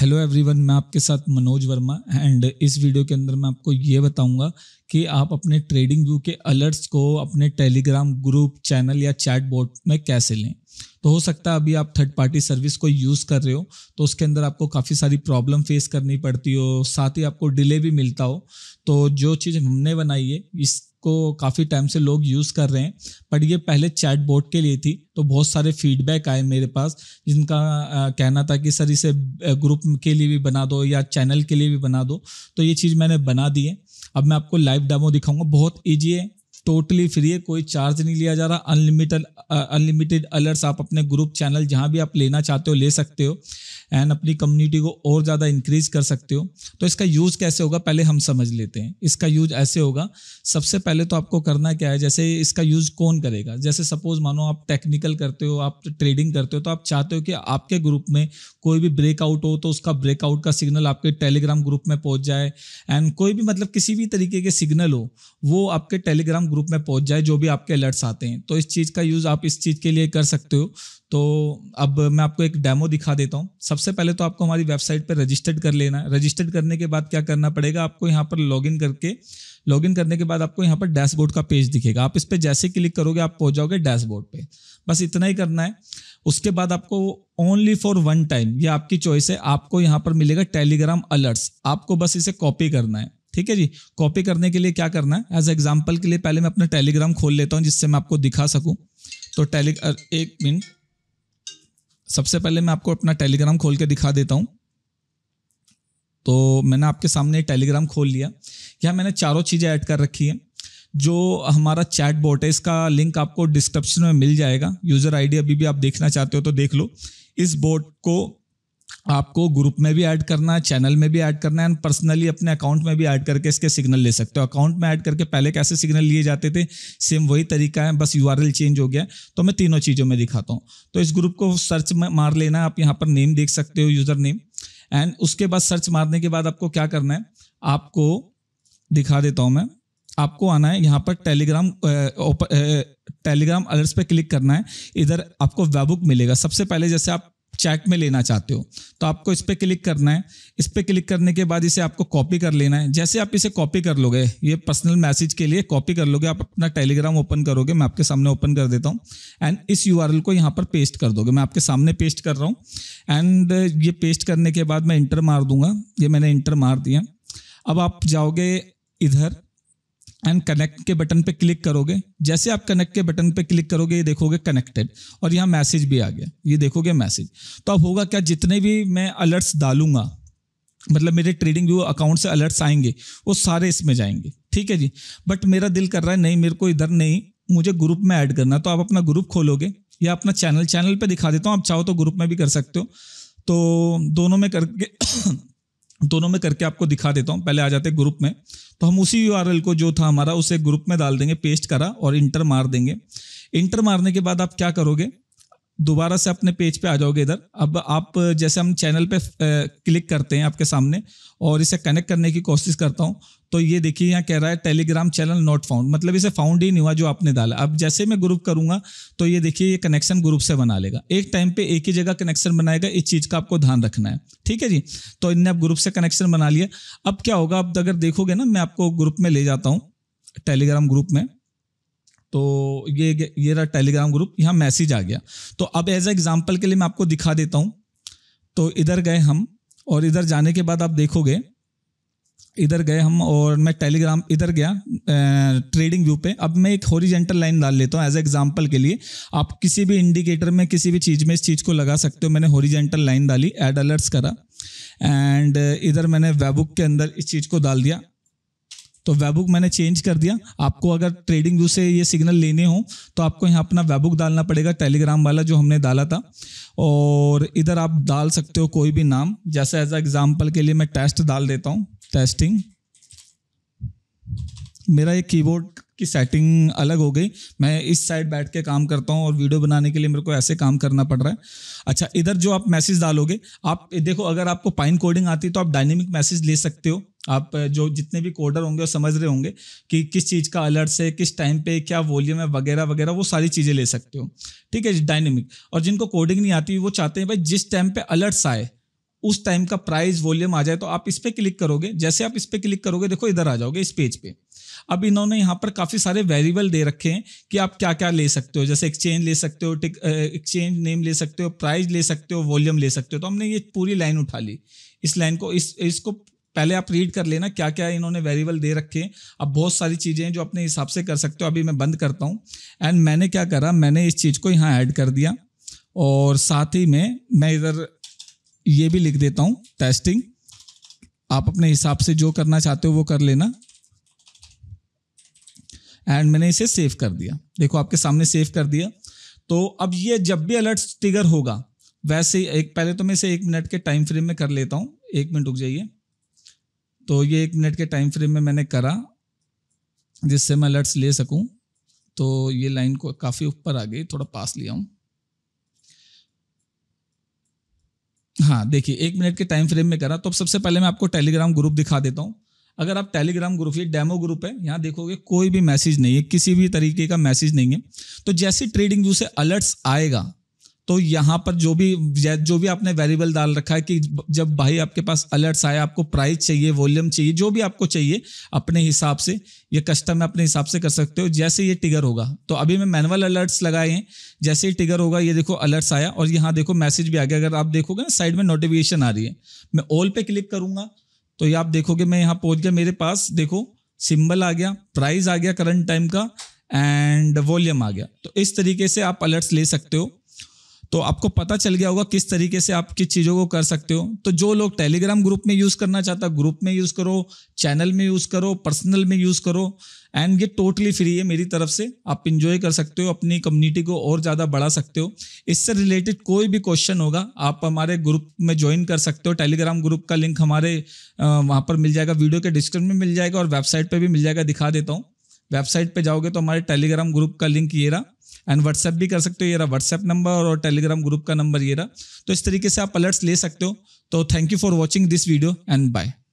hello everyone मैं आपके साथ मनोज वर्मा एंड इस वीडियो के अंदर मैं आपको ये बताऊंगा कि आप अपने ट्रेडिंग व्यू के अलर्ट्स को अपने टेलीग्राम ग्रुप चैनल या चैट बोर्ड में कैसे लें तो हो सकता है अभी आप थर्ड पार्टी सर्विस को यूज़ कर रहे हो तो उसके अंदर आपको काफ़ी सारी प्रॉब्लम फेस करनी पड़ती हो साथ ही आपको डिले भी मिलता हो तो जो चीज़ हमने बनाई है इस को काफ़ी टाइम से लोग यूज़ कर रहे हैं बट ये पहले चैट बोर्ड के लिए थी तो बहुत सारे फीडबैक आए मेरे पास जिनका कहना था कि सर इसे ग्रुप के लिए भी बना दो या चैनल के लिए भी बना दो तो ये चीज़ मैंने बना दी है अब मैं आपको लाइव डेमो दिखाऊंगा बहुत ईजी है टोटली फ्री है कोई चार्ज नहीं लिया जा रहा अनलिमिटेड अनलिमिटेड अलर्ट्स आप अपने ग्रुप चैनल जहाँ भी आप लेना चाहते हो ले सकते हो एंड अपनी कम्युनिटी को और ज़्यादा इंक्रीज कर सकते हो तो इसका यूज़ कैसे होगा पहले हम समझ लेते हैं इसका यूज ऐसे होगा सबसे पहले तो आपको करना क्या है जैसे इसका यूज़ कौन करेगा जैसे सपोज मानो आप टेक्निकल करते हो आप ट्रेडिंग करते हो तो आप चाहते हो कि आपके ग्रुप में कोई भी ब्रेकआउट हो तो उसका ब्रेकआउट का सिग्नल आपके टेलीग्राम ग्रुप में पहुँच जाए एंड कोई भी मतलब किसी भी तरीके के सिग्नल हो वो आपके टेलीग्राम ग्रुप में पहुंच जाए जो भी आपके अलर्ट्स आते हैं तो इस चीज़ का यूज़ आप इस चीज़ के लिए कर सकते हो तो अब मैं आपको एक डेमो दिखा देता हूं सबसे पहले तो आपको हमारी वेबसाइट पर रजिस्टर्ड कर लेना है रजिस्टर्ड करने के बाद क्या करना पड़ेगा आपको यहाँ पर लॉगिन करके लॉगिन करने के बाद आपको यहाँ पर डैशबोर्ड का पेज दिखेगा आप इस पर जैसे क्लिक करोगे आप पहुँच जाओगे डैशबोर्ड पर बस इतना ही करना है उसके बाद आपको ओनली फॉर वन टाइम ये आपकी चॉइस है आपको यहाँ पर मिलेगा टेलीग्राम अलर्ट्स आपको बस इसे कॉपी करना है ठीक है जी कॉपी करने के लिए क्या करना है एज एग्जाम्पल के लिए पहले मैं अपना टेलीग्राम खोल लेता हूँ जिससे मैं आपको दिखा सकूँ तो टेली एक मिनट सबसे पहले मैं आपको अपना टेलीग्राम खोल के दिखा देता हूँ तो मैंने आपके सामने टेलीग्राम खोल लिया यहाँ मैंने चारों चीज़ें ऐड कर रखी हैं जो हमारा चैट बोट है इसका लिंक आपको डिस्क्रिप्शन में मिल जाएगा यूज़र आईडी अभी भी आप देखना चाहते हो तो देख लो इस बोट को आपको ग्रुप में भी ऐड करना है चैनल में भी ऐड करना है एंड पर्सनली अपने अकाउंट में भी ऐड करके इसके सिग्नल ले सकते हो अकाउंट में ऐड करके पहले कैसे सिग्नल लिए जाते थे सेम वही तरीका है बस यू चेंज हो गया तो मैं तीनों चीज़ों में दिखाता हूँ तो इस ग्रुप को सर्च में मार लेना आप यहाँ पर नेम देख सकते हो यूज़र नेम एंड उसके बाद सर्च मारने के बाद आपको क्या करना है आपको दिखा देता हूँ मैं आपको आना है यहाँ पर टेलीग्राम टेलीग्राम अलर्ट्स पे क्लिक करना है इधर आपको वेबुक मिलेगा सबसे पहले जैसे आप चैट में लेना चाहते हो तो आपको इस पर क्लिक करना है इस पर क्लिक करने के बाद इसे आपको कॉपी कर लेना है जैसे आप इसे कॉपी कर लोगे ये पर्सनल मैसेज के लिए कॉपी कर लोगे आप अपना टेलीग्राम ओपन करोगे मैं आपके सामने ओपन कर देता हूँ एंड इस यू को यहाँ पर पेस्ट कर दोगे मैं आपके सामने पेस्ट कर रहा हूँ एंड ये पेस्ट करने के बाद मैं इंटर मार दूंगा ये मैंने इंटर मार दिया अब आप जाओगे इधर एंड कनेक्ट के बटन पे क्लिक करोगे जैसे आप कनेक्ट के बटन पे क्लिक करोगे ये देखोगे कनेक्टेड और यहाँ मैसेज भी आ गया ये देखोगे मैसेज तो अब होगा क्या जितने भी मैं अलर्ट्स डालूंगा मतलब मेरे ट्रेडिंग व्यू अकाउंट से अलर्ट्स आएंगे वो सारे इसमें जाएंगे ठीक है जी बट मेरा दिल कर रहा है नहीं मेरे को इधर नहीं मुझे ग्रुप में ऐड करना तो आप अपना ग्रुप खोलोगे या अपना चैनल चैनल पर दिखा देता हूँ आप चाहो तो ग्रुप में भी कर सकते हो तो दोनों में करके दोनों में करके आपको दिखा देता हूँ पहले आ जाते हैं ग्रुप में तो हम उसी यू को जो था हमारा उसे ग्रुप में डाल देंगे पेस्ट करा और इंटर मार देंगे इंटर मारने के बाद आप क्या करोगे दोबारा से अपने पेज पे आ जाओगे इधर अब आप जैसे हम चैनल पे क्लिक करते हैं आपके सामने और इसे कनेक्ट करने की कोशिश करता हूँ तो ये देखिए यहाँ कह रहा है टेलीग्राम चैनल नॉट फाउंड मतलब इसे फाउंड ही नहीं हुआ जो आपने डाला अब जैसे मैं ग्रुप करूंगा तो ये देखिए ये कनेक्शन ग्रुप से बना लेगा एक टाइम पे एक ही जगह कनेक्शन बनाएगा इस चीज़ का आपको ध्यान रखना है ठीक है जी तो इनने आप ग्रुप से कनेक्शन बना लिया अब क्या होगा आप अगर देखोगे ना मैं आपको ग्रुप में ले जाता हूँ टेलीग्राम ग्रुप में तो ये ये रहा टेलीग्राम ग्रुप यहाँ मैसेज आ गया तो अब एज एग्जाम्पल के लिए मैं आपको दिखा देता हूँ तो इधर गए हम और इधर जाने के बाद आप देखोगे इधर गए हम और मैं टेलीग्राम इधर गया ट्रेडिंग व्यू पे अब मैं एक होरिजेंटल लाइन डाल लेता हूँ एज एग्जांपल के लिए आप किसी भी इंडिकेटर में किसी भी चीज़ में इस चीज़ को लगा सकते हो मैंने होरिजेंटल लाइन डाली एड अलर्ट्स करा एंड इधर मैंने वेबुक के अंदर इस चीज़ को डाल दिया तो वेबुक मैंने चेंज कर दिया आपको अगर ट्रेडिंग व्यू से ये सिग्नल लेने हो तो आपको यहाँ अपना वेबुक डालना पड़ेगा टेलीग्राम वाला जो हमने डाला था और इधर आप डाल सकते हो कोई भी नाम जैसे एज एग्जाम्पल के लिए मैं टेस्ट डाल देता हूँ टेस्टिंग मेरा ये कीबोर्ड की सेटिंग अलग हो गई मैं इस साइड बैठ के काम करता हूँ और वीडियो बनाने के लिए मेरे को ऐसे काम करना पड़ रहा है अच्छा इधर जो आप मैसेज डालोगे आप देखो अगर आपको पाइन कोडिंग आती है तो आप डायनेमिक मैसेज ले सकते हो आप जो जितने भी कोडर होंगे वो समझ रहे होंगे कि किस चीज़ का अलर्ट्स है किस टाइम पे क्या वॉल्यूम है वगैरह वगैरह वो सारी चीज़ें ले सकते हो ठीक है डायनेमिक और जिनको कोडिंग नहीं आती वो चाहते हैं भाई जिस टाइम पे अलर्ट्स आए उस टाइम का प्राइस वॉल्यूम आ जाए तो आप इस पर क्लिक करोगे जैसे आप इस पर क्लिक करोगे देखो इधर आ जाओगे इस पेज पे अब इन्होंने यहाँ पर काफ़ी सारे वेरिएबल दे रखे हैं कि आप क्या क्या ले सकते हो जैसे एक्सचेंज ले सकते हो एक्सचेंज नेम ले सकते हो प्राइस ले सकते हो वॉल्यूम ले सकते हो तो हमने ये पूरी लाइन उठा ली इस लाइन को इस इसको पहले आप रीड कर लेना क्या क्या इन्होंने वेरिएबल दे रखे हैं अब बहुत सारी चीज़ें हैं जो अपने हिसाब से कर सकते हो अभी मैं बंद करता हूँ एंड मैंने क्या करा मैंने इस चीज़ को यहाँ ऐड कर दिया और साथ ही में मैं इधर ये भी लिख देता हूँ टेस्टिंग आप अपने हिसाब से जो करना चाहते हो वो कर लेना एंड मैंने इसे सेव कर दिया देखो आपके सामने सेव कर दिया तो अब ये जब भी अलर्ट टिगर होगा वैसे एक पहले तो मैं इसे एक मिनट के टाइम फ्रेम में कर लेता हूँ एक मिनट रुक जाइए तो ये एक मिनट के टाइम फ्रेम में मैंने करा जिससे मैं अलर्ट्स ले सकूं तो ये लाइन को काफ़ी ऊपर आ गई थोड़ा पास लिया हूं हाँ देखिए एक मिनट के टाइम फ्रेम में करा तो अब सबसे पहले मैं आपको टेलीग्राम ग्रुप दिखा देता हूं अगर आप टेलीग्राम ग्रुप ये डेमो ग्रुप है यहाँ देखोगे कोई भी मैसेज नहीं है किसी भी तरीके का मैसेज नहीं है तो जैसे ट्रेडिंग व्यू से अलर्ट्स आएगा तो यहाँ पर जो भी जो भी आपने वेरिएबल डाल रखा है कि जब भाई आपके पास अलर्ट्स आए आपको प्राइस चाहिए वॉल्यूम चाहिए जो भी आपको चाहिए अपने हिसाब से ये कस्टम अपने हिसाब से कर सकते हो जैसे ये टिगर होगा तो अभी मैं मैनुअल अलर्ट्स लगाए हैं जैसे ही टिगर होगा ये देखो अलर्ट्स आया और यहाँ देखो मैसेज भी आ गया अगर आप देखोगे ना साइड में नोटिफिकेशन आ रही है मैं ऑल पे क्लिक करूंगा तो ये आप देखोगे मैं यहाँ पहुँच गया मेरे पास देखो सिम्बल आ गया प्राइस आ गया करंट टाइम का एंड वॉल्यूम आ गया तो इस तरीके से आप अलर्ट्स ले सकते हो तो आपको पता चल गया होगा किस तरीके से आप किस चीज़ों को कर सकते हो तो जो लोग टेलीग्राम ग्रुप में यूज़ करना चाहता है ग्रुप में यूज़ करो चैनल में यूज़ करो पर्सनल में यूज़ करो एंड ये टोटली फ्री है मेरी तरफ से आप इन्जॉय कर सकते हो अपनी कम्युनिटी को और ज़्यादा बढ़ा सकते हो इससे रिलेटेड कोई भी क्वेश्चन होगा आप हमारे ग्रुप में ज्वाइन कर सकते हो टेलीग्राम ग्रुप का लिंक हमारे वहाँ पर मिल जाएगा वीडियो के डिस्क्रिप्शन में मिल जाएगा और वेबसाइट पर भी मिल जाएगा दिखा देता हूँ वेबसाइट पर जाओगे तो हमारे टेलीग्राम ग्रुप का लिंक ये रहा एंड व्हाट्सएप भी कर सकते हो ये रहा व्हाट्सएप नंबर और टेलीग्राम ग्रुप का नंबर ये रहा तो इस तरीके से आप अलर्ट्स ले सकते हो तो thank you for watching this video and bye